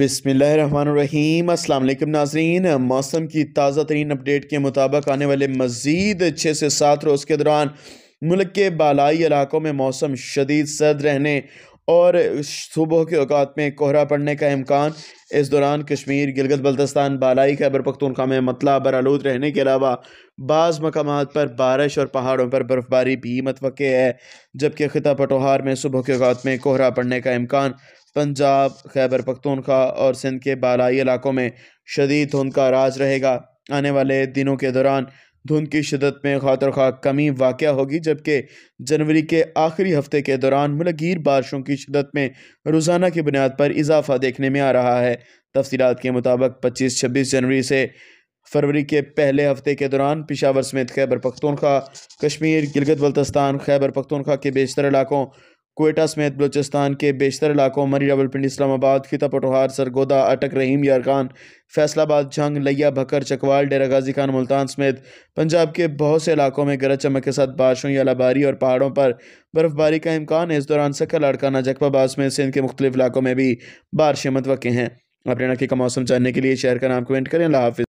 बिसमीम अल्लाम नाजरीन मौसम की ताज़ा तरीन अपडेट के मुताबिक आने वाले मज़ीद छः से सात रोज़ के दौरान मुल्क के बालाई इलाकों में मौसम शदीद सर्द रहने और सुबह के अवकात में कोहरा पड़ने का इम्कान इस दौरान कश्मीर गिलगत बल्तस्तान बालाई खैबर पखतनखा में मतला बरालूद रहने के अलावा बाज़ मकाम पर बारिश और पहाड़ों पर बर्फ़बारी भी मतवक़ है जबकि ख़िता पटोहार में सुबह के अवकात में कोहरा पड़ने का इम्कान पंजाब खैबर पख्तूनखा और सिंध के बालाई इलाकों में शदीद धुंध का राज रहेगा आने वाले दिनों के दौरान धुंध की शदत में खातर खा कमी वाक़ होगी जबकि जनवरी के आखिरी हफ्ते के दौरान मुलगीर बारिशों की शदत में रोज़ाना की बुनियाद पर इजाफा देखने में आ रहा है तफसीत के मुताबिक पच्चीस छब्बीस जनवरी से फरवरी के पहले हफ्ते के दौरान पिशावर समेत खैबर पख्तूनख्वा कश्मीर गिलगत बल्तस्तान खैबर पख्तूनख्वा के बेशतर इलाकों कोयटा समेत बलोचिस्तान के बेशतर इलाकों मरी रावलपिंडी इस्लामाबाद खिता पटोहार सरगोदा अटक रहीम यारकान फैसलाबाद जंग लैया भकर चकवाल डेरा गाजी खान मुल्तान समेत पंजाब के बहुत से इलाकों में गरज चमक के साथ बारिशों या लाबारी और पहाड़ों पर बर्फबारी का इम्कान है इस दौरान सकर लाड़काना जकबाबाद समेत सिंध के मुख्तलिफ इलाकों में भी बारिशें मतवक़ हैं अपने इलाके का मौसम जानने के लिए शहर का नाम कमेंट करें हाफिज़